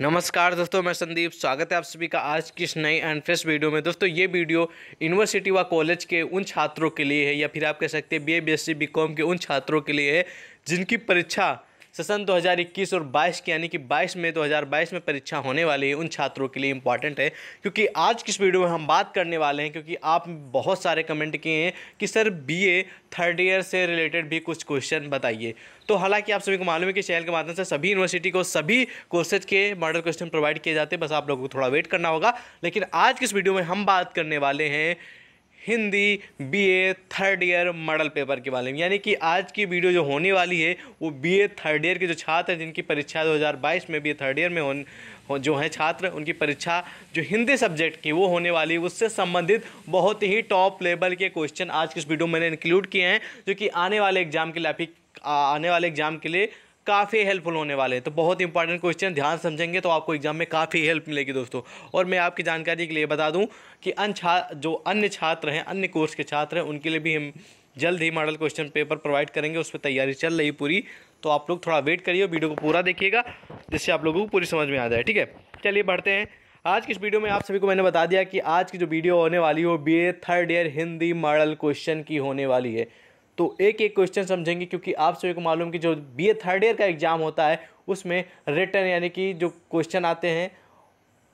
नमस्कार दोस्तों मैं संदीप स्वागत है आप सभी का आज की इस नई एंड फ्रेश वीडियो में दोस्तों ये वीडियो यूनिवर्सिटी व कॉलेज के उन छात्रों के लिए है या फिर आप कह सकते हैं B A B S C B com के उन छात्रों के लिए है जिनकी परीक्षा सेशन 2021 और 22 की यानी कि 22 में 2022 में परीक्षा होने वाली है उन छात्रों के लिए इंपॉर्टेंट है क्योंकि आज की इस वीडियो में हम बात करने वाले हैं क्योंकि आप बहुत सारे कमेंट किए हैं कि सर बीए थर्ड ईयर से रिलेटेड भी कुछ क्वेश्चन बताइए तो हालांकि आप सभी को मालूम है कि चैनल के माध्यम से सभी यूनिवर्सिटी को सभी कोर्सेज के मॉडल क्वेश्चन प्रोवाइड किए जाते हैं बस आप लोगों को थोड़ा वेट करना होगा लेकिन आज की इस वीडियो में हम बात करने वाले हैं Hindi BA third year model paper के बारे में यानी कि आज की वीडियो जो होने वाली है वो बीए थर्ड ईयर के जो छात्र हैं जिनकी परीक्षा 2022 में बीए थर्ड ईयर में हो जो हैं छात्र उनकी परीक्षा जो हिंदी सब्जेक्ट की वो होने वाली उससे संबंधित बहुत ही टॉप लेवल के क्वेश्चन आज की इस वीडियो में मैंने इंक्लूड किए हैं जो कि आने वाले एग्जाम के लिए आने वाले एग्जाम के लिए काफ़ी हेल्पफुल होने वाले हैं तो बहुत इंपॉर्टेंट क्वेश्चन ध्यान समझेंगे तो आपको एग्जाम में काफ़ी हेल्प मिलेगी दोस्तों और मैं आपकी जानकारी के लिए बता दूँ कि अन्य छा जो अन्य छात्र हैं अन्य कोर्स के छात्र हैं उनके लिए भी हम जल्द ही मॉडल क्वेश्चन पेपर प्रोवाइड करेंगे उस पर तैयारी चल रही पूरी तो आप लोग थोड़ा वेट करिए वीडियो को पूरा देखिएगा जिससे आप लोगों को पूरी समझ में आ जाए ठीक है चलिए बढ़ते हैं आज की इस वीडियो में आप सभी को मैंने बता दिया कि आज की जो वीडियो होने वाली है वो B third year Hindi model question की होने वाली है तो एक एक क्वेश्चन समझेंगे क्योंकि आप सभी को मालूम कि जो बी ए थर्ड ईयर का एग्ज़ाम होता है उसमें रिटर्न यानी कि जो क्वेश्चन आते हैं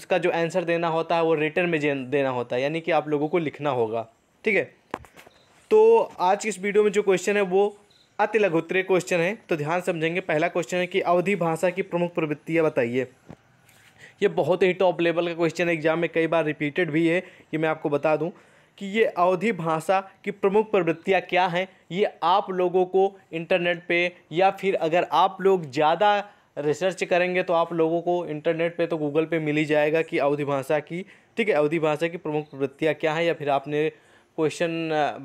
उसका जो आंसर देना होता है वो रिटर्न में देना होता है यानी कि आप लोगों को लिखना होगा ठीक है तो आज की इस वीडियो में जो क्वेश्चन है वो अति लघुत्तरीय क्वेश्चन है तो ध्यान समझेंगे पहला क्वेश्चन है कि अवधि भाषा की प्रमुख प्रवृत्तियाँ बताइए ये बहुत ही टॉप लेवल का क्वेश्चन है एग्जाम में कई बार रिपीटेड भी है ये मैं आपको बता दूं कि ये अवधि भाषा की प्रमुख प्रवृत्तियाँ क्या हैं ये आप लोगों को इंटरनेट पे या फिर अगर आप लोग ज़्यादा रिसर्च करेंगे तो आप लोगों को इंटरनेट पे तो गूगल पे मिल ही जाएगा कि अवधि भाषा की ठीक है अवधि भाषा की प्रमुख प्रवृत्तियाँ क्या हैं या फिर आपने क्वेश्चन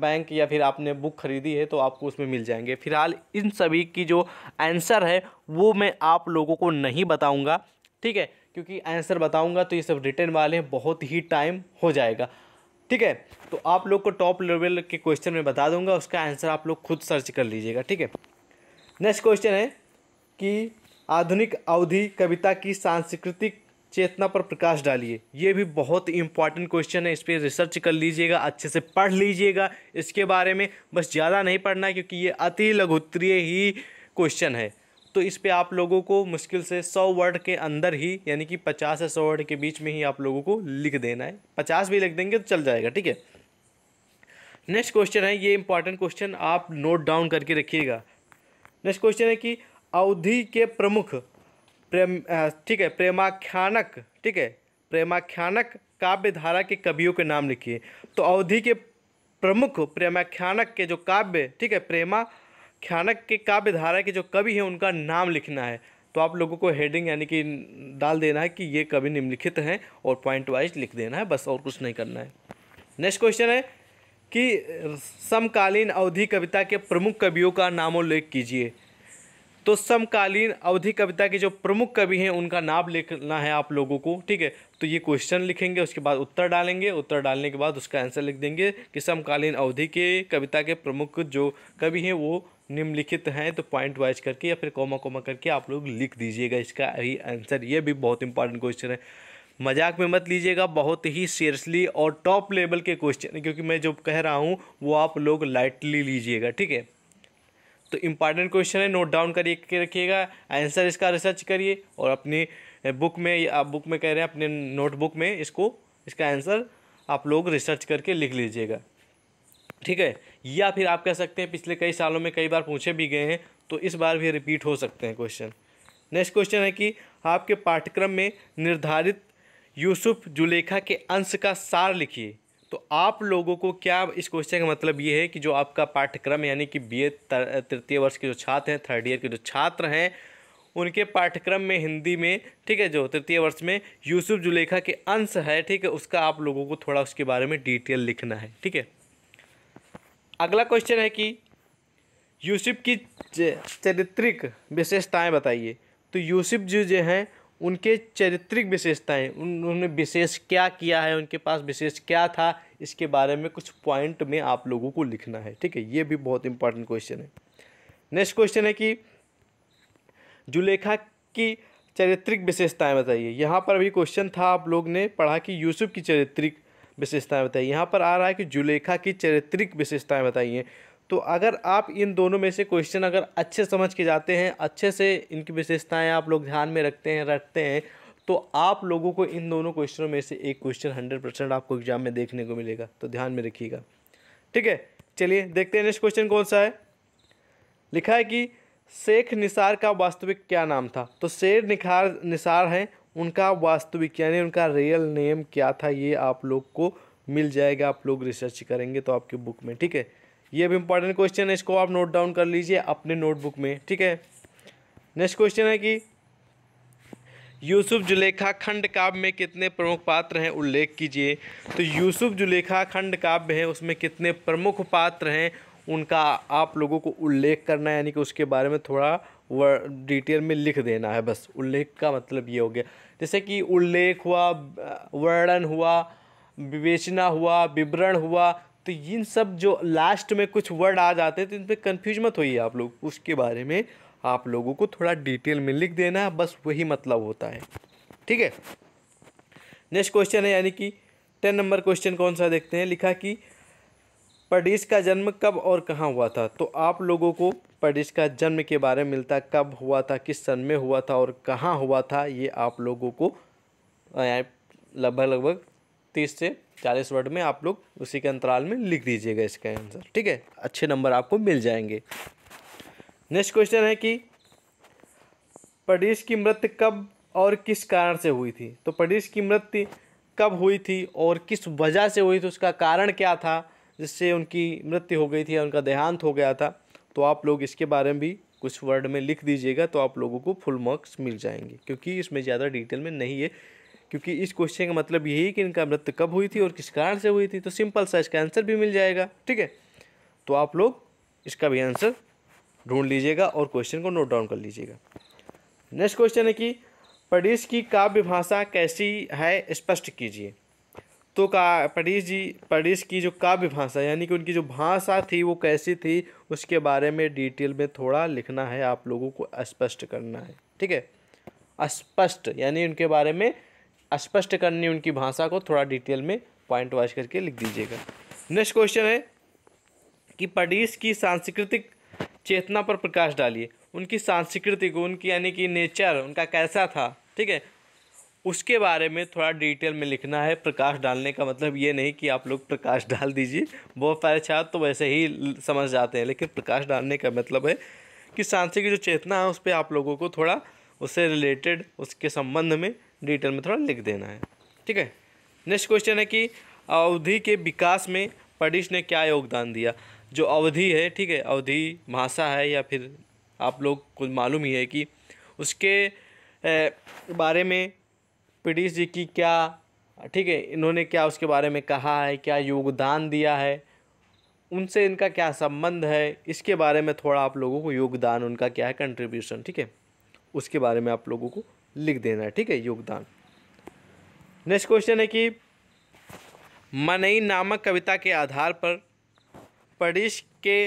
बैंक या फिर आपने बुक खरीदी है तो आपको उसमें मिल जाएंगे फिलहाल इन सभी की जो आंसर है वो मैं आप लोगों को नहीं बताऊँगा ठीक है क्योंकि आंसर बताऊँगा तो ये सब रिटर्न वाले हैं बहुत ही टाइम हो जाएगा ठीक है तो आप लोग को टॉप लेवल के क्वेश्चन में बता दूंगा उसका आंसर आप लोग खुद सर्च कर लीजिएगा ठीक है नेक्स्ट क्वेश्चन है कि आधुनिक अवधि कविता की सांस्कृतिक चेतना पर प्रकाश डालिए ये भी बहुत इंपॉर्टेंट क्वेश्चन है इस पर रिसर्च कर लीजिएगा अच्छे से पढ़ लीजिएगा इसके बारे में बस ज़्यादा नहीं पढ़ना है क्योंकि ये अति लघुत्तरीय ही क्वेश्चन है तो इस पर आप लोगों को मुश्किल से सौ वर्ड के अंदर ही यानी कि पचास से सौ वर्ड के बीच में ही आप लोगों को लिख देना है पचास भी लिख देंगे तो चल जाएगा ठीक है नेक्स्ट क्वेश्चन है ये इंपॉर्टेंट क्वेश्चन आप नोट डाउन करके रखिएगा नेक्स्ट क्वेश्चन है कि अवधि के प्रमुख प्रेम ठीक है प्रेमाख्यानक ठीक है प्रेमाख्यानक काव्य धारा के कवियों के नाम लिखिए तो अवधि के प्रमुख प्रेमाख्यानक के जो काव्य ठीक है प्रेमाख्यानक के काव्य धारा के जो कवि हैं उनका नाम लिखना है तो आप लोगों को हेडिंग यानी कि डाल देना है कि ये कवि निम्नलिखित हैं और पॉइंट वाइज लिख देना है बस और कुछ नहीं करना है नेक्स्ट क्वेश्चन है कि समकालीन अवधि कविता के प्रमुख कवियों का नामोल्लेख कीजिए तो समकालीन अवधि कविता के जो प्रमुख कवि हैं उनका नाम लिखना है आप लोगों को ठीक है तो ये क्वेश्चन लिखेंगे उसके बाद उत्तर डालेंगे उत्तर डालने के बाद उसका आंसर लिख देंगे कि समकालीन अवधि के कविता के प्रमुख जो कवि हैं वो निम्नलिखित हैं तो पॉइंट वाइज करके या फिर कॉमा कोमा करके आप लोग लिख दीजिएगा इसका ही आंसर ये भी बहुत इंपॉर्टेंट क्वेश्चन है मजाक में मत लीजिएगा बहुत ही सीरियसली और टॉप लेवल के क्वेश्चन क्योंकि मैं जो कह रहा हूँ वो आप लोग लाइटली लीजिएगा ठीक है तो इम्पॉर्टेंट क्वेश्चन है नोट डाउन करिए रखिएगा आंसर इसका रिसर्च करिए और अपनी बुक में आप बुक में कह रहे हैं अपने नोटबुक में इसको इसका आंसर आप लोग रिसर्च करके लिख लीजिएगा ठीक है या फिर आप कह सकते हैं पिछले कई सालों में कई बार पूछे भी गए हैं तो इस बार भी रिपीट हो सकते हैं क्वेश्चन नेक्स्ट क्वेश्चन है कि आपके पाठ्यक्रम में निर्धारित यूसुफ जुलेखा के अंश का सार लिखिए तो आप लोगों को क्या इस क्वेश्चन का मतलब ये है कि जो आपका पाठ्यक्रम यानी कि बी ए तृतीय वर्ष के जो छात्र हैं थर्ड ईयर के जो छात्र हैं उनके पाठ्यक्रम में हिंदी में ठीक है जो तृतीय वर्ष में यूसुफ जुलेखा के अंश है ठीक है उसका आप लोगों को थोड़ा उसके बारे में डिटेल लिखना है ठीक है अगला क्वेश्चन है कि यूसुफ की चरित्रिक विशेषताएं बताइए तो यूसुफ जी जो हैं उनके चरित्रिक विशेषताएं उन्होंने विशेष क्या किया है उनके पास विशेष क्या था इसके बारे में कुछ पॉइंट में आप लोगों को लिखना है ठीक है ये भी बहुत इंपॉर्टेंट क्वेश्चन है नेक्स्ट क्वेश्चन है कि जुलेखा की चरित्रिक विशेषताएं बताइए यहाँ पर भी क्वेश्चन था आप लोग ने पढ़ा कि यूसुफ की चरित्रिक विशेषताएं बताइए यहाँ पर आ रहा है कि जुलेखा की चरित्रिक विशेषताएं बताइए तो अगर आप इन दोनों में से क्वेश्चन अगर अच्छे समझ के जाते हैं अच्छे से इनकी विशेषताएं आप लोग ध्यान में रखते हैं रखते हैं तो आप लोगों को इन दोनों क्वेश्चनों में से एक क्वेश्चन हंड्रेड परसेंट आपको एग्जाम में देखने को मिलेगा तो ध्यान में रखिएगा ठीक है चलिए देखते हैं नेक्स्ट क्वेश्चन कौन सा है लिखा है कि शेख निसार का वास्तविक क्या नाम था तो शेर निखार निसार हैं उनका वास्तविक यानी उनका रियल नेम क्या था ये आप लोग को मिल जाएगा आप लोग रिसर्च करेंगे तो आपके बुक में ठीक है ये भी इंपॉर्टेंट क्वेश्चन है इसको आप नोट डाउन कर लीजिए अपने नोटबुक में ठीक है नेक्स्ट क्वेश्चन है कि यूसुफ जुलेखा खंड काव्य में कितने प्रमुख पात्र हैं उल्लेख कीजिए तो यूसुफ जुलेखा खंड काव्य है उसमें कितने प्रमुख पात्र हैं उनका आप लोगों को उल्लेख करना है यानी कि उसके बारे में थोड़ा व डिटेल में लिख देना है बस उल्लेख का मतलब ये हो गया जैसे कि उल्लेख हुआ वर्णन हुआ विवेचना हुआ विवरण हुआ तो इन सब जो लास्ट में कुछ वर्ड आ जाते हैं तो इन पर कन्फ्यूज मत होइए आप लोग उसके बारे में आप लोगों को थोड़ा डिटेल में लिख देना बस वही मतलब होता है ठीक है नेक्स्ट क्वेश्चन है यानी कि टेन नंबर क्वेश्चन कौन सा देखते हैं लिखा कि पडिस का जन्म कब और कहाँ हुआ था तो आप लोगों को पडिस का जन्म के बारे में मिलता कब हुआ था किस सन में हुआ था और कहाँ हुआ था ये आप लोगों को लगभग लगभग तीस से चालीस वर्ड में आप लोग उसी के अंतराल में लिख दीजिएगा इसका आंसर ठीक है अच्छे नंबर आपको मिल जाएंगे नेक्स्ट क्वेश्चन है कि प्रदेश की मृत्यु कब और किस कारण से हुई थी तो प्रदेश की मृत्यु कब हुई थी और किस वजह से हुई थी उसका कारण क्या था जिससे उनकी मृत्यु हो गई थी या उनका देहांत हो गया था तो आप लोग इसके बारे में भी कुछ वर्ड में लिख दीजिएगा तो आप लोगों को फुल मार्क्स मिल जाएंगे क्योंकि इसमें ज़्यादा डिटेल में नहीं है क्योंकि इस क्वेश्चन का मतलब यही है कि इनका मृत्यु कब हुई थी और किस कारण से हुई थी तो सिंपल सा इसका आंसर भी मिल जाएगा ठीक है तो आप लोग इसका भी आंसर ढूंढ लीजिएगा और क्वेश्चन को नोट डाउन कर लीजिएगा नेक्स्ट क्वेश्चन है कि पड़ीस की काव्य भाषा कैसी है स्पष्ट कीजिए तो का पड़ीस जी पड़ीस की जो काव्य भाषा यानी कि उनकी जो भाषा थी वो कैसी थी उसके बारे में डिटेल में थोड़ा लिखना है आप लोगों को स्पष्ट करना है ठीक है स्पष्ट यानी उनके बारे में स्पष्ट करनी उनकी भाषा को थोड़ा डिटेल में पॉइंट वाइज करके लिख दीजिएगा नेक्स्ट क्वेश्चन है कि पडीस की सांस्कृतिक चेतना पर प्रकाश डालिए उनकी सांस्कृति को उनकी यानी कि नेचर उनका कैसा था ठीक है उसके बारे में थोड़ा डिटेल में लिखना है प्रकाश डालने का मतलब ये नहीं कि आप लोग प्रकाश डाल दीजिए बहुत सारे छात्र तो वैसे ही समझ जाते हैं लेकिन प्रकाश डालने का मतलब है कि सांस्कृतिक जो चेतना है उस पर आप लोगों को थोड़ा उससे रिलेटेड उसके संबंध में डिटेल में थोड़ा लिख देना है ठीक है नेक्स्ट क्वेश्चन है कि अवधि के विकास में पडिश ने क्या योगदान दिया जो अवधि है ठीक है अवधि भाषा है या फिर आप लोग को मालूम ही है कि उसके बारे में पडिश जी की क्या ठीक है इन्होंने क्या उसके बारे में कहा है क्या योगदान दिया है उनसे इनका क्या संबंध है इसके बारे में थोड़ा आप लोगों को योगदान उनका क्या है कंट्रीब्यूशन ठीक है उसके बारे में आप लोगों को लिख देना है ठीक है योगदान नेक्स्ट क्वेश्चन है कि मनई नामक कविता के आधार पर परिश के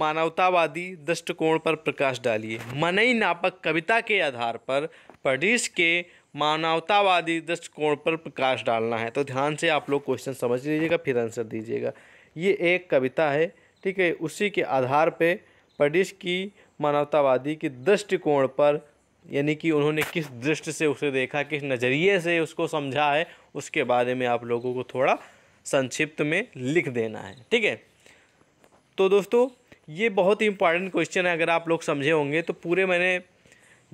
मानवतावादी दृष्टिकोण पर प्रकाश डालिए मनई नामक कविता के आधार पर परिश के मानवतावादी दृष्टिकोण पर प्रकाश डालना है तो ध्यान से आप लोग क्वेश्चन समझ लीजिएगा फिर आंसर दीजिएगा ये एक कविता है ठीक है उसी के आधार पे परिश की मानवतावादी के दृष्टिकोण पर यानी कि उन्होंने किस दृष्टि से उसे देखा किस नज़रिए से उसको समझा है उसके बारे में आप लोगों को थोड़ा संक्षिप्त में लिख देना है ठीक है तो दोस्तों ये बहुत ही इंपॉर्टेंट क्वेश्चन है अगर आप लोग समझे होंगे तो पूरे मैंने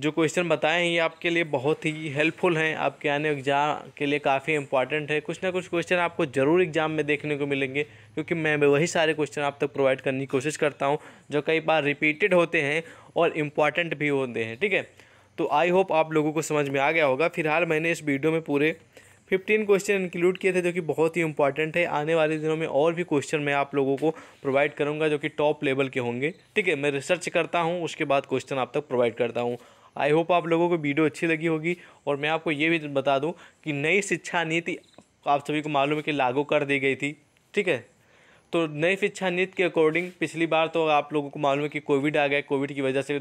जो क्वेश्चन बताए हैं ये आपके लिए बहुत ही हेल्पफुल हैं आपके आने एग्ज़ाम के लिए काफ़ी इंपॉर्टेंट है कुछ ना कुछ क्वेश्चन आपको ज़रूर एग्ज़ाम में देखने को मिलेंगे क्योंकि मैं वही सारे क्वेश्चन आप तक प्रोवाइड करने की कोशिश करता हूँ जो कई बार रिपीटेड होते हैं और इम्पॉर्टेंट भी होते हैं ठीक है तो आई होप आप लोगों को समझ में आ गया होगा फिलहाल मैंने इस वीडियो में पूरे फिफ्टीन क्वेश्चन इंक्लूड किए थे जो कि बहुत ही इंपॉर्टेंट है आने वाले दिनों में और भी क्वेश्चन मैं आप लोगों को प्रोवाइड करूंगा जो कि टॉप लेवल के होंगे ठीक है मैं रिसर्च करता हूं उसके बाद क्वेश्चन आप तक प्रोवाइड करता हूं आई होप आप लोगों को वीडियो अच्छी लगी होगी और मैं आपको ये भी बता दूँ कि नई शिक्षा नीति आप सभी को मालूम है कि लागू कर दी गई थी ठीक है तो नई शिक्षा नीति के अकॉर्डिंग पिछली बार तो आप लोगों को मालूम है कि कोविड आ गया कोविड की वजह से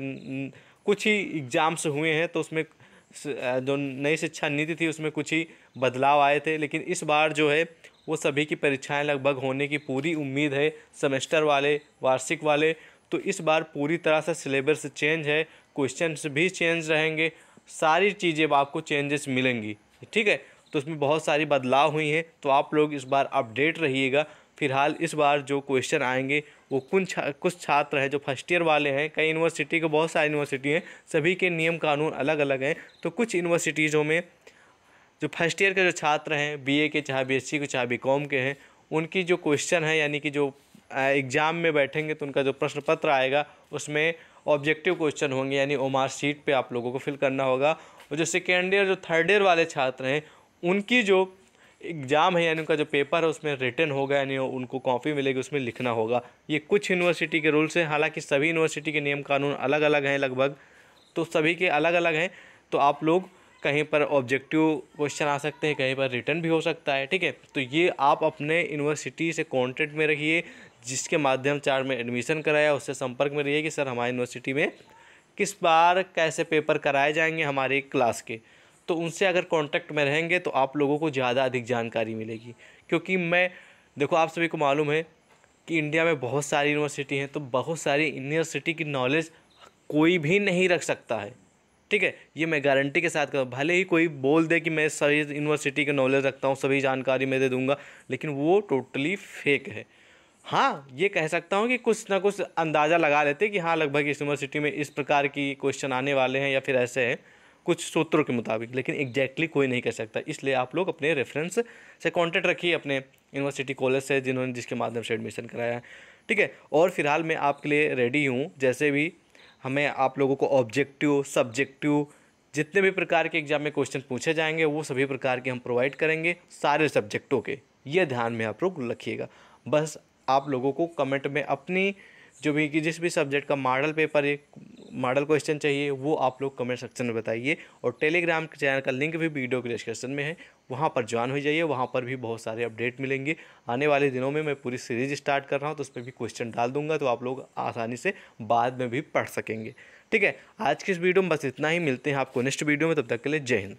कुछ ही एग्ज़ाम्स हुए हैं तो उसमें जो नई शिक्षा नीति थी उसमें कुछ ही बदलाव आए थे लेकिन इस बार जो है वो सभी की परीक्षाएं लगभग होने की पूरी उम्मीद है सेमेस्टर वाले वार्षिक वाले तो इस बार पूरी तरह से सिलेबस चेंज है क्वेश्चन भी चेंज रहेंगे सारी चीज़ें आपको चेंजेस मिलेंगी ठीक है तो उसमें बहुत सारी बदलाव हुई हैं तो आप लोग इस बार अपडेट रहिएगा फिलहाल इस बार जो क्वेश्चन आएंगे वो कुछ छा, कुछ छात्र हैं जो फर्स्ट ईयर वाले हैं कई यूनिवर्सिटी के बहुत सारे यूनिवर्सिटी हैं सभी के नियम कानून अलग अलग हैं तो कुछ यूनिवर्सिटीज़ों में जो फर्स्ट ईयर के जो छात्र हैं बीए के चाहे बीएससी के चाहे कॉम के हैं उनकी जो क्वेश्चन है यानी कि जो एग्ज़ाम में बैठेंगे तो उनका जो प्रश्न पत्र आएगा उसमें ऑब्जेक्टिव क्वेश्चन होंगे यानी ओमार सीट पर आप लोगों को फिल करना होगा और जो सेकेंड ईयर जो थर्ड ईयर वाले छात्र हैं उनकी जो एग्ज़ाम है यानी उनका जो पेपर है उसमें रिटर्न होगा यानी उनको कॉपी मिलेगी उसमें लिखना होगा ये कुछ यूनिवर्सिटी के रूल्स हैं हालांकि सभी यूनिवर्सिटी के नियम कानून अलग अलग हैं लगभग तो सभी के अलग अलग हैं तो आप लोग कहीं पर ऑब्जेक्टिव क्वेश्चन आ सकते हैं कहीं पर रिटर्न भी हो सकता है ठीक है तो ये आप अपने यूनिवर्सिटी से कॉन्टेक्ट में रखिए जिसके माध्यम से में एडमिशन कराया उससे संपर्क में रहिए कि सर हमारी यूनिवर्सिटी में किस बार कैसे पेपर कराए जाएंगे हमारी क्लास के तो उनसे अगर कांटेक्ट में रहेंगे तो आप लोगों को ज़्यादा अधिक जानकारी मिलेगी क्योंकि मैं देखो आप सभी को मालूम है कि इंडिया में बहुत सारी यूनिवर्सिटी हैं तो बहुत सारी यूनिवर्सिटी की नॉलेज कोई भी नहीं रख सकता है ठीक है ये मैं गारंटी के साथ कर भले ही कोई बोल दे कि मैं सभी यूनिवर्सिटी के नॉलेज रखता हूँ सभी जानकारी मैं दे दूँगा लेकिन वो टोटली फेक है हाँ ये कह सकता हूँ कि कुछ ना कुछ अंदाज़ा लगा लेते कि हाँ लगभग इस यूनिवर्सिटी में इस प्रकार की क्वेश्चन आने वाले हैं या फिर ऐसे हैं कुछ सूत्रों के मुताबिक लेकिन एग्जैक्टली कोई नहीं कह सकता इसलिए आप लोग अपने रेफरेंस से कॉन्टेक्ट रखिए अपने यूनिवर्सिटी कॉलेज से जिन्होंने जिसके माध्यम से एडमिशन कराया है ठीक है और फिलहाल मैं आपके लिए रेडी हूँ जैसे भी हमें आप लोगों को ऑब्जेक्टिव सब्जेक्टिव जितने भी प्रकार के एग्जाम में क्वेश्चन पूछे जाएंगे वो सभी प्रकार के हम प्रोवाइड करेंगे सारे सब्जेक्टों के ये ध्यान में आप लोग रखिएगा बस आप लोगों को कमेंट में अपनी जो भी कि जिस भी सब्जेक्ट का मॉडल पेपर मॉडल क्वेश्चन चाहिए वो आप लोग कमेंट सेक्शन में बताइए और टेलीग्राम के चैनल का लिंक भी वीडियो के डिस्क्रिप्शन में है वहाँ पर ज्वाइन हो जाइए वहाँ पर भी बहुत सारे अपडेट मिलेंगे आने वाले दिनों में मैं पूरी सीरीज स्टार्ट कर रहा हूँ तो उस पर भी क्वेश्चन डाल दूंगा तो आप लोग आसानी से बाद में भी पढ़ सकेंगे ठीक है आज की इस वीडियो में बस इतना ही मिलते हैं आपको नेक्स्ट वीडियो में तब तक के लिए जय हिंद